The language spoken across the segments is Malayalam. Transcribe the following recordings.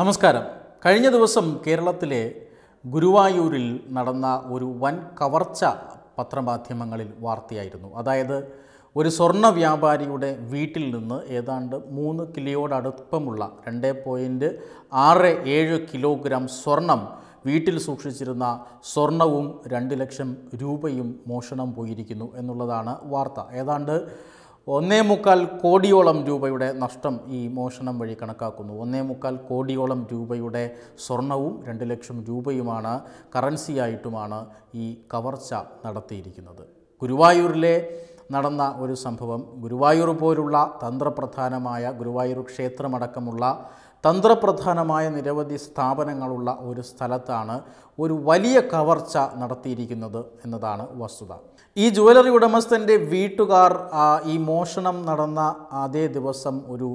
നമസ്കാരം കഴിഞ്ഞ ദിവസം കേരളത്തിലെ ഗുരുവായൂരിൽ നടന്ന ഒരു വൻ കവർച്ച പത്രമാധ്യമങ്ങളിൽ വാർത്തയായിരുന്നു അതായത് ഒരു സ്വർണ്ണ വ്യാപാരിയുടെ വീട്ടിൽ നിന്ന് ഏതാണ്ട് മൂന്ന് കിലോയോടടുപ്പമുള്ള രണ്ട് പോയിൻറ്റ് ആറ് ഏഴ് കിലോഗ്രാം സ്വർണം വീട്ടിൽ സൂക്ഷിച്ചിരുന്ന സ്വർണവും രണ്ട് ലക്ഷം രൂപയും മോഷണം പോയിരിക്കുന്നു എന്നുള്ളതാണ് വാർത്ത ഏതാണ്ട് ഒന്നേ മുക്കാൽ കോടിയോളം രൂപയുടെ നഷ്ടം ഈ മോഷണം വഴി കണക്കാക്കുന്നു ഒന്നേ മുക്കാൽ കോടിയോളം രൂപയുടെ സ്വർണവും രണ്ട് ലക്ഷം രൂപയുമാണ് കറൻസിയായിട്ടുമാണ് ഈ കവർച്ച നടത്തിയിരിക്കുന്നത് ഗുരുവായൂരിലെ നടന്ന ഒരു സംഭവം ഗുരുവായൂർ പോലുള്ള തന്ത്രപ്രധാനമായ ഗുരുവായൂർ ക്ഷേത്രമടക്കമുള്ള തന്ത്രപ്രധാനമായ നിരവധി സ്ഥാപനങ്ങളുള്ള ഒരു സ്ഥലത്താണ് ഒരു വലിയ കവർച്ച നടത്തിയിരിക്കുന്നത് എന്നതാണ് വസ്തുത ഈ ജുവലറി ഉടമസ്ഥൻ്റെ വീട്ടുകാർ ഈ മോഷണം നടന്ന അതേ ദിവസം ഒരു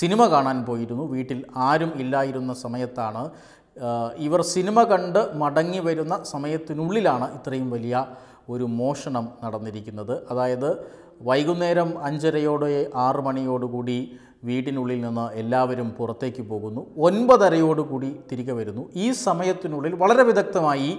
സിനിമ കാണാൻ പോയിരുന്നു വീട്ടിൽ ആരും ഇല്ലായിരുന്ന സമയത്താണ് ഇവർ സിനിമ കണ്ട് മടങ്ങി വരുന്ന സമയത്തിനുള്ളിലാണ് ഇത്രയും വലിയ ഒരു മോഷണം നടന്നിരിക്കുന്നത് അതായത് വൈകുന്നേരം അഞ്ചരയോടെ ആറു മണിയോടുകൂടി വീടിനുള്ളിൽ നിന്ന് എല്ലാവരും പുറത്തേക്ക് പോകുന്നു ഒൻപതരയോടുകൂടി തിരികെ വരുന്നു ഈ സമയത്തിനുള്ളിൽ വളരെ വിദഗ്ധമായി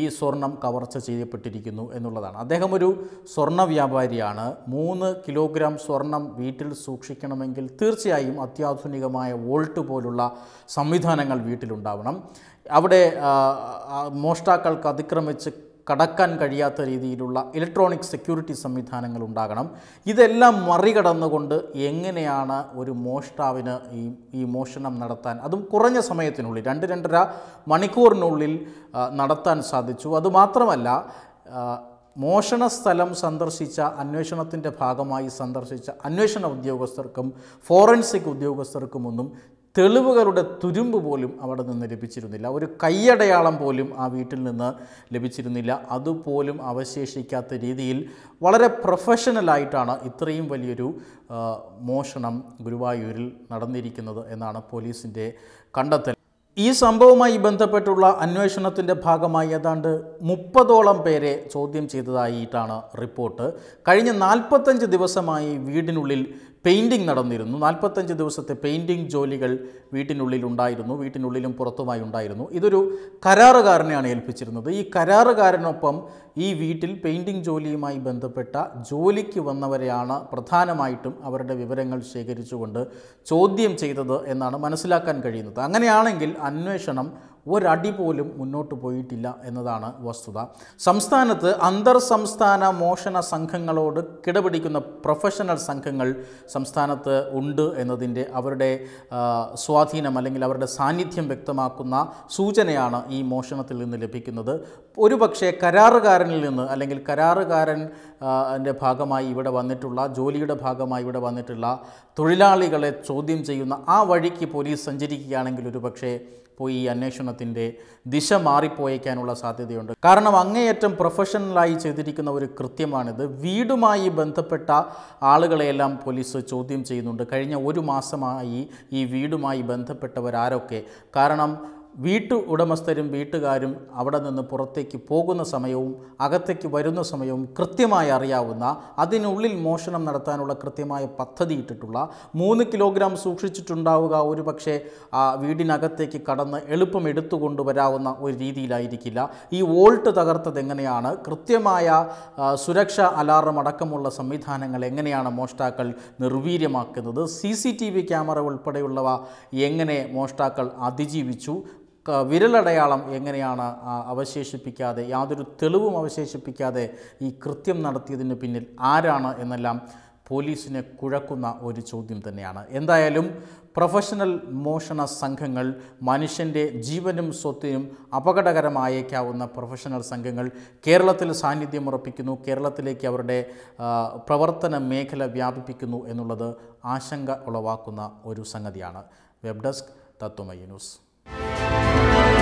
ഈ സ്വർണം കവർച്ച ചെയ്യപ്പെട്ടിരിക്കുന്നു എന്നുള്ളതാണ് അദ്ദേഹം ഒരു സ്വർണ്ണ വ്യാപാരിയാണ് മൂന്ന് കിലോഗ്രാം സ്വർണം വീട്ടിൽ സൂക്ഷിക്കണമെങ്കിൽ തീർച്ചയായും അത്യാധുനികമായ വോൾട്ട് പോലുള്ള സംവിധാനങ്ങൾ വീട്ടിലുണ്ടാവണം അവിടെ മോഷ്ടാക്കൾക്ക് അതിക്രമിച്ച് കടക്കാൻ കഴിയാത്ത രീതിയിലുള്ള ഇലക്ട്രോണിക് സെക്യൂരിറ്റി സംവിധാനങ്ങൾ ഉണ്ടാകണം ഇതെല്ലാം മറികടന്നുകൊണ്ട് എങ്ങനെയാണ് ഒരു മോഷ്ടാവിന് ഈ ഈ മോഷണം നടത്താൻ അതും കുറഞ്ഞ സമയത്തിനുള്ളിൽ രണ്ട് രണ്ടര മണിക്കൂറിനുള്ളിൽ നടത്താൻ സാധിച്ചു അതുമാത്രമല്ല മോഷണ സ്ഥലം സന്ദർശിച്ച അന്വേഷണത്തിൻ്റെ ഭാഗമായി സന്ദർശിച്ച അന്വേഷണ ഉദ്യോഗസ്ഥർക്കും ഫോറൻസിക് ഉദ്യോഗസ്ഥർക്കുമൊന്നും തെളിവുകളുടെ തുരുമ്പ് പോലും അവിടെ നിന്ന് ലഭിച്ചിരുന്നില്ല ഒരു കൈയടയാളം പോലും ആ വീട്ടിൽ നിന്ന് ലഭിച്ചിരുന്നില്ല അതുപോലും അവശേഷിക്കാത്ത രീതിയിൽ വളരെ പ്രൊഫഷണലായിട്ടാണ് ഇത്രയും വലിയൊരു മോഷണം ഗുരുവായൂരിൽ നടന്നിരിക്കുന്നത് എന്നാണ് പോലീസിൻ്റെ കണ്ടെത്തൽ ഈ സംഭവവുമായി ബന്ധപ്പെട്ടുള്ള അന്വേഷണത്തിൻ്റെ ഭാഗമായി ഏതാണ്ട് മുപ്പതോളം പേരെ ചോദ്യം ചെയ്തതായിട്ടാണ് റിപ്പോർട്ട് കഴിഞ്ഞ നാൽപ്പത്തഞ്ച് ദിവസമായി വീടിനുള്ളിൽ പെയിൻറ്റിംഗ് നടന്നിരുന്നു നാൽപ്പത്തഞ്ച് ദിവസത്തെ പെയിൻറ്റിംഗ് ജോലികൾ വീട്ടിനുള്ളിലുണ്ടായിരുന്നു വീട്ടിനുള്ളിലും പുറത്തുമായി ഉണ്ടായിരുന്നു ഇതൊരു കരാറുകാരനെയാണ് ഏൽപ്പിച്ചിരുന്നത് ഈ കരാറുകാരനൊപ്പം ഈ വീട്ടിൽ പെയിൻറ്റിംഗ് ജോലിയുമായി ബന്ധപ്പെട്ട ജോലിക്ക് വന്നവരെയാണ് പ്രധാനമായിട്ടും അവരുടെ വിവരങ്ങൾ ശേഖരിച്ചുകൊണ്ട് ചോദ്യം ചെയ്തത് എന്നാണ് മനസ്സിലാക്കാൻ കഴിയുന്നത് അങ്ങനെയാണെങ്കിൽ അന്വേഷണം ഒരടി പോലും മുന്നോട്ട് പോയിട്ടില്ല എന്നതാണ് വസ്തുത സംസ്ഥാനത്ത് അന്തർ സംസ്ഥാന മോഷണ സംഘങ്ങളോട് കിടപിടിക്കുന്ന പ്രൊഫഷണൽ സംഘങ്ങൾ സംസ്ഥാനത്ത് ഉണ്ട് എന്നതിൻ്റെ അവരുടെ സ്വാധീനം അല്ലെങ്കിൽ അവരുടെ സാന്നിധ്യം വ്യക്തമാക്കുന്ന സൂചനയാണ് ഈ മോഷണത്തിൽ നിന്ന് ലഭിക്കുന്നത് ഒരു പക്ഷേ കരാറുകാരനിൽ നിന്ന് അല്ലെങ്കിൽ കരാറുകാരൻ ഭാഗമായി ഇവിടെ വന്നിട്ടുള്ള ജോലിയുടെ ഭാഗമായി ഇവിടെ വന്നിട്ടുള്ള തൊഴിലാളികളെ ചോദ്യം ചെയ്യുന്ന ആ വഴിക്ക് പോലീസ് സഞ്ചരിക്കുകയാണെങ്കിൽ പക്ഷേ പോയി ഈ അന്വേഷണം പരിശീലനത്തിൻ്റെ ദിശ മാറിപ്പോയേക്കാനുള്ള സാധ്യതയുണ്ട് കാരണം അങ്ങേയറ്റം പ്രൊഫഷണലായി ചെയ്തിരിക്കുന്ന ഒരു കൃത്യമാണിത് വീടുമായി ബന്ധപ്പെട്ട ആളുകളെയെല്ലാം പോലീസ് ചോദ്യം ചെയ്യുന്നുണ്ട് കഴിഞ്ഞ ഒരു മാസമായി ഈ വീടുമായി ബന്ധപ്പെട്ടവരാരൊക്കെ കാരണം വീട്ടു ഉടമസ്ഥരും വീട്ടുകാരും അവിടെ നിന്ന് പുറത്തേക്ക് പോകുന്ന സമയവും അകത്തേക്ക് വരുന്ന സമയവും കൃത്യമായി അറിയാവുന്ന അതിനുള്ളിൽ മോഷണം നടത്താനുള്ള കൃത്യമായ പദ്ധതി ഇട്ടിട്ടുള്ള മൂന്ന് കിലോഗ്രാം സൂക്ഷിച്ചിട്ടുണ്ടാവുക ഒരു പക്ഷേ വീടിനകത്തേക്ക് കടന്ന് എളുപ്പം എടുത്തു കൊണ്ടുവരാവുന്ന ഒരു രീതിയിലായിരിക്കില്ല ഈ വോൾട്ട് തകർത്തത് എങ്ങനെയാണ് കൃത്യമായ സുരക്ഷ അലാറം അടക്കമുള്ള സംവിധാനങ്ങൾ എങ്ങനെയാണ് മോഷ്ടാക്കൾ നിർവീര്യമാക്കുന്നത് സി ക്യാമറ ഉൾപ്പെടെയുള്ളവ എങ്ങനെ മോഷ്ടാക്കൾ അതിജീവിച്ചു വിരലടയാളം എങ്ങനെയാണ് അവശേഷിപ്പിക്കാതെ യാതൊരു തെളിവും അവശേഷിപ്പിക്കാതെ ഈ കൃത്യം നടത്തിയതിന് പിന്നിൽ ആരാണ് എന്നെല്ലാം പോലീസിനെ കുഴക്കുന്ന ഒരു ചോദ്യം തന്നെയാണ് എന്തായാലും പ്രൊഫഷണൽ മോഷണ സംഘങ്ങൾ മനുഷ്യൻ്റെ ജീവനും സ്വത്തിനും അപകടകരമായേക്കാവുന്ന പ്രൊഫഷണൽ സംഘങ്ങൾ കേരളത്തിൽ സാന്നിധ്യം ഉറപ്പിക്കുന്നു കേരളത്തിലേക്ക് അവരുടെ പ്രവർത്തന മേഖല വ്യാപിപ്പിക്കുന്നു എന്നുള്ളത് ആശങ്ക ഉളവാക്കുന്ന ഒരു സംഗതിയാണ് web desk Tatwamaya news Bye.